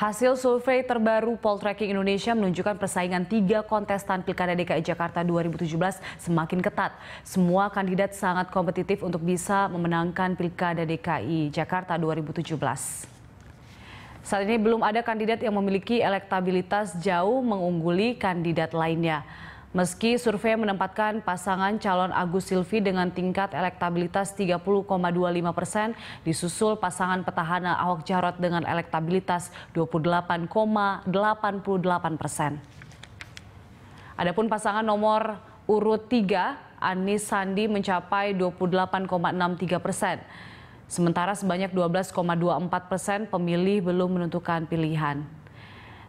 Hasil survei terbaru Poltreking Indonesia menunjukkan persaingan tiga kontestan Pilkada DKI Jakarta 2017 semakin ketat. Semua kandidat sangat kompetitif untuk bisa memenangkan Pilkada DKI Jakarta 2017. Saat ini belum ada kandidat yang memiliki elektabilitas jauh mengungguli kandidat lainnya. Meski survei menempatkan pasangan calon Agus Silvi dengan tingkat elektabilitas 30,25 persen, disusul pasangan petahana Ahok Jarot dengan elektabilitas 28,88 persen. Adapun pasangan nomor urut 3, Anis Sandi mencapai 28,63 persen. Sementara sebanyak 12,24 persen pemilih belum menentukan pilihan.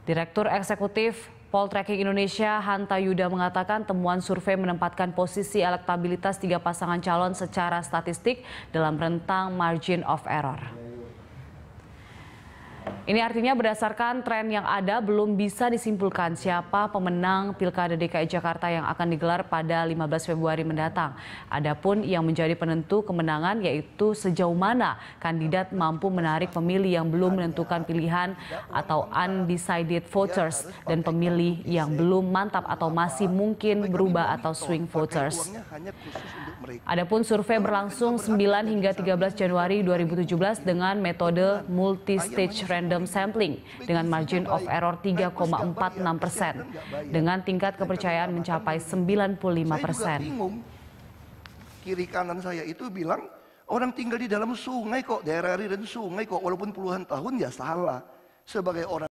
Direktur Eksekutif Poltreking Indonesia Hanta Yuda mengatakan temuan survei menempatkan posisi elektabilitas tiga pasangan calon secara statistik dalam rentang margin of error. Ini artinya berdasarkan tren yang ada belum bisa disimpulkan siapa pemenang Pilkada DKI Jakarta yang akan digelar pada 15 Februari mendatang. Adapun yang menjadi penentu kemenangan yaitu sejauh mana kandidat mampu menarik pemilih yang belum menentukan pilihan atau undecided voters dan pemilih yang belum mantap atau masih mungkin berubah atau swing voters. Adapun survei berlangsung 9 hingga 13 Januari 2017 dengan metode multi stage random random sampling dengan margin of error 3,46 persen dengan tingkat kepercayaan mencapai 95 persen. Kiri kanan saya itu bilang orang tinggal di dalam sungai kok, daerah dan sungai kok, walaupun puluhan tahun ya salah. Sebagai orang